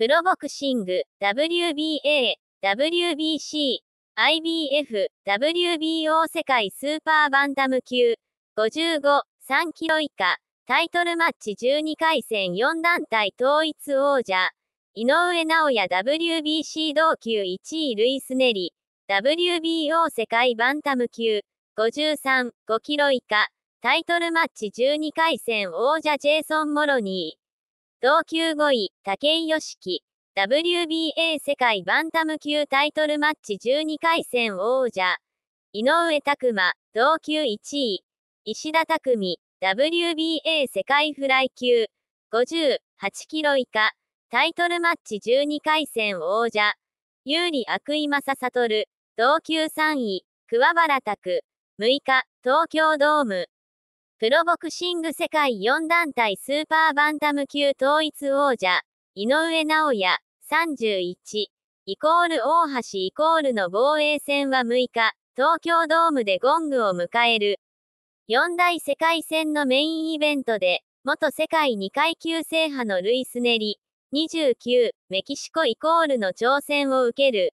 プロボクシング、WBA、WBC、IBF、WBO 世界スーパーバンタム級、55、3キロ以下、タイトルマッチ12回戦4団体統一王者、井上直也 WBC 同級1位ルイスネリ、WBO 世界バンタム級、53、5キロ以下、タイトルマッチ12回戦王者ジェイソン・モロニー、同級5位、武井義樹。WBA 世界バンタム級タイトルマッチ12回戦王者。井上拓馬、同級1位。石田拓美、WBA 世界フライ級。58キロ以下。タイトルマッチ12回戦王者。有利悪意正悟。同級3位。桑原拓。6日、東京ドーム。プロボクシング世界4団体スーパーバンタム級統一王者、井上直也、31、イコール大橋イコールの防衛戦は6日、東京ドームでゴングを迎える。4大世界戦のメインイベントで、元世界2階級制覇のルイスネリ、29、メキシコイコールの挑戦を受ける。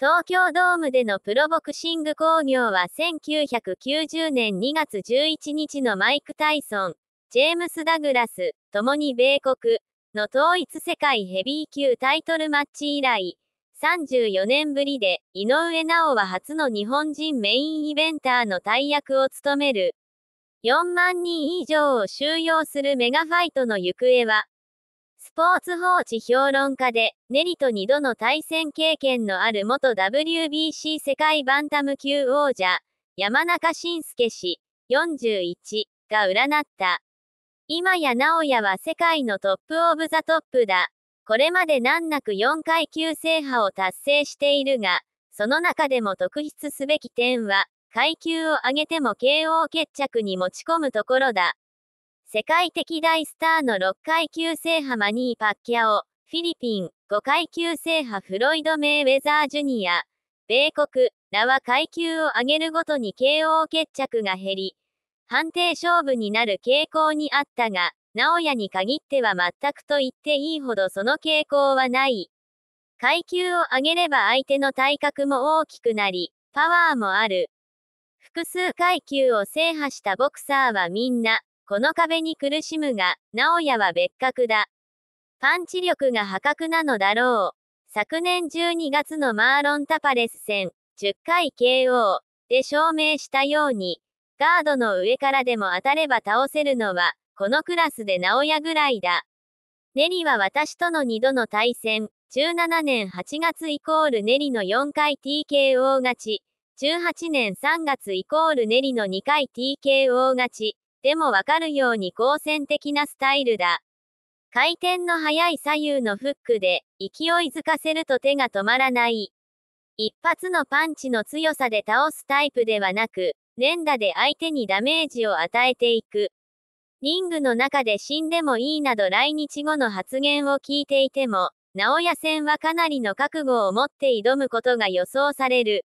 東京ドームでのプロボクシング興行は1990年2月11日のマイク・タイソン、ジェームス・ダグラス、共に米国の統一世界ヘビー級タイトルマッチ以来、34年ぶりで、井上尚は初の日本人メインイベンターの大役を務める。4万人以上を収容するメガファイトの行方は、スポーツ報知評論家で、ネリと2度の対戦経験のある元 WBC 世界バンタム級王者、山中伸介氏、41が占った。今や直哉は世界のトップオブザトップだ。これまで難なく4階級制覇を達成しているが、その中でも特筆すべき点は、階級を上げても KO 決着に持ち込むところだ。世界的大スターの6階級制覇マニー・パッキャオ、フィリピン、5階級制覇フロイド・メイウェザー・ジュニア、米国、らは階級を上げるごとに KO 決着が減り、判定勝負になる傾向にあったが、直哉に限っては全くと言っていいほどその傾向はない。階級を上げれば相手の体格も大きくなり、パワーもある。複数階級を制覇したボクサーはみんな、この壁に苦しむが、直哉は別格だ。パンチ力が破格なのだろう。昨年12月のマーロン・タパレス戦、10回 KO で証明したように、ガードの上からでも当たれば倒せるのは、このクラスで直哉ぐらいだ。ネリは私との2度の対戦、17年8月イコールネリの4回 TKO 勝ち、18年3月イコールネリの2回 TKO 勝ち、でもわかるように好戦的なスタイルだ。回転の速い左右のフックで、勢いづかせると手が止まらない。一発のパンチの強さで倒すタイプではなく、連打で相手にダメージを与えていく。リングの中で死んでもいいなど来日後の発言を聞いていても、直哉戦はかなりの覚悟を持って挑むことが予想される。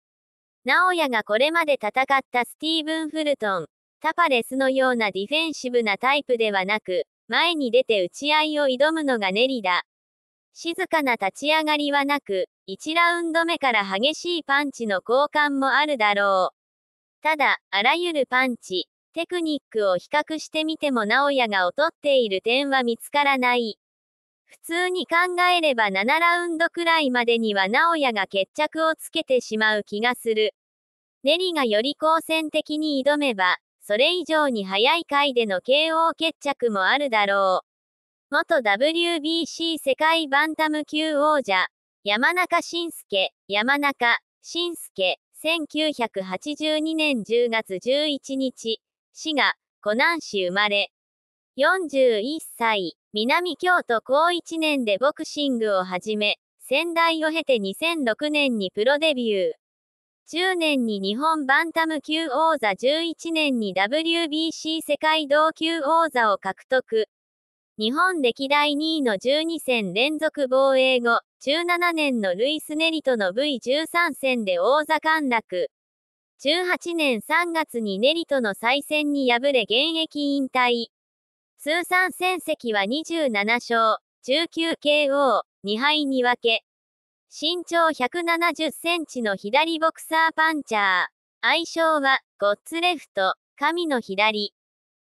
直哉がこれまで戦ったスティーブン・フルトン、タパレスのようなディフェンシブなタイプではなく、前に出て打ち合いを挑むのがネリだ。静かな立ち上がりはなく、1ラウンド目から激しいパンチの交換もあるだろう。ただ、あらゆるパンチ、テクニックを比較してみても直哉が劣っている点は見つからない。普通に考えれば7ラウンドくらいまでには直哉が決着をつけてしまう気がする。ネリがより好戦的に挑めば、それ以上に早い回での KO 決着もあるだろう。元 WBC 世界バンタム級王者、山中慎介、山中慎介、1982年10月11日、滋賀、湖南市生まれ。41歳、南京都高1年でボクシングを始め、仙台を経て2006年にプロデビュー。10年に日本バンタム級王座11年に WBC 世界同級王座を獲得。日本歴代2位の12戦連続防衛後、17年のルイス・ネリとの V13 戦で王座陥落。18年3月にネリとの再戦に敗れ現役引退。通算戦績は27勝、19KO、2敗に分け。身長170センチの左ボクサーパンチャー。愛称は、ゴッツレフト、神の左。